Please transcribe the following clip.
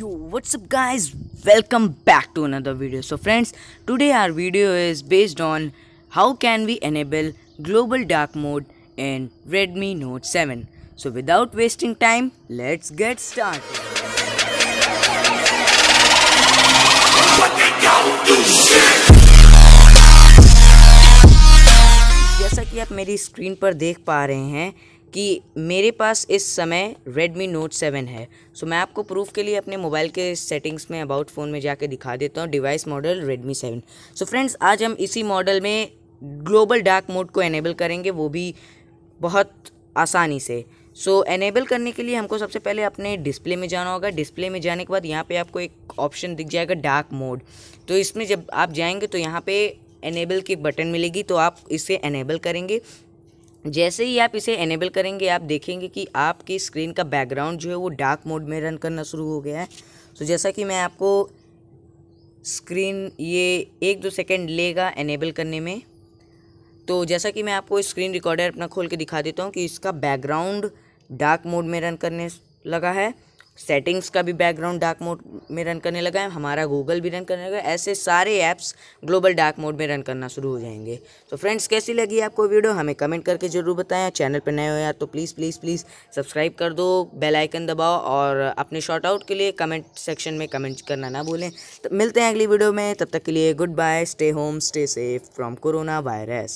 yo what's up guys welcome back to another video so friends today our video is based on how can we enable global dark mode in Redmi Note 7 so without wasting time let's get start जैसा कि आप मेरी screen पर देख पा रहे हैं कि मेरे पास इस समय Redmi Note 7 है सो so, मैं आपको प्रूफ के लिए अपने मोबाइल के सेटिंग्स में अबाउट फ़ोन में जाके दिखा देता हूँ device model Redmi 7 so so, friends आज हम इसी मॉडल में ग्लोबल डार्क मोड को एनेबल करेंगे वो भी बहुत आसानी से सो so, एनेबल करने के लिए हमको सबसे पहले अपने डिस्प्ले में जाना होगा डिस्प्ले में जाने के बाद यहाँ पर आपको एक ऑप्शन दिख जाएगा डार्क मोड तो इसमें जब आप जाएंगे तो यहाँ पर एनेबल की बटन मिलेगी तो आप इसे एनेबल करेंगे जैसे ही आप इसे एनेबल करेंगे आप देखेंगे कि आपकी स्क्रीन का बैकग्राउंड जो है वो डार्क मोड में रन करना शुरू हो गया है तो जैसा कि मैं आपको स्क्रीन ये एक दो सेकेंड लेगा एनेबल करने में तो जैसा कि मैं आपको स्क्रीन रिकॉर्डर अपना खोल के दिखा देता हूँ कि इसका बैकग्राउंड डार्क मोड में रन करने लगा है सेटिंग्स का भी बैकग्राउंड डार्क मोड में रन करने लगा है हमारा गूगल भी रन करने लगा ऐसे सारे ऐप्स ग्लोबल डार्क मोड में रन करना शुरू हो जाएंगे तो फ्रेंड्स कैसी लगी आपको वीडियो हमें कमेंट करके ज़रूर बताएं चैनल पर नए हो यार तो प्लीज़ प्लीज़ प्लीज़ सब्सक्राइब कर दो बेलाइकन दबाओ और अपने शॉर्ट आउट के लिए कमेंट सेक्शन में कमेंट करना ना भूलें तो मिलते हैं अगली वीडियो में तब तक के लिए good bye stay home stay safe from corona virus